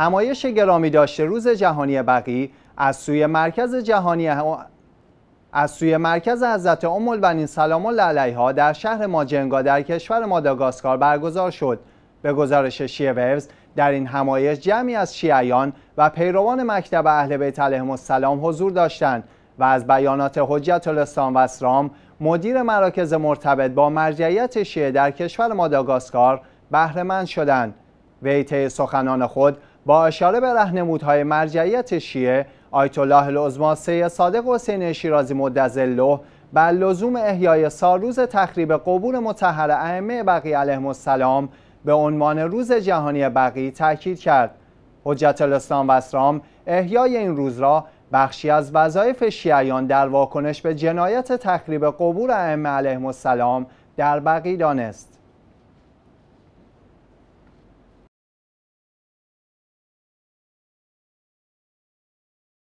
همایش گرامی داشته روز جهانی بقی از سوی مرکز جهانی از سوی مرکز حضرت ام البنین سلام الله علیها در شهر ماجنگا در کشور ماداگاسکار برگزار شد به گزارش شیعه ویوز در این همایش جمعی از شیعیان و پیروان مکتب اهل بیت علیهم السلام حضور داشتند و از بیانات حجت الاسلام و اسرام مدیر مراکز مرتبط با مرجعیت شیعه در کشور ماداگاسکار بهره مند شدند وی سخنان خود با اشاره به رهنمودهای مرجعیت شیعه آیت الله العظما سید صادق حسین شیرازی مدظله بر لزوم احیای سال روز تخریب قبور مطهر ائمه بقی علیهم السلام به عنوان روز جهانی بقی تاکید کرد حجت الاسلام و اسرام احیای این روز را بخشی از وظایف شیعیان در واکنش به جنایت تخریب قبور ائمه علیهم السلام در بقی دانست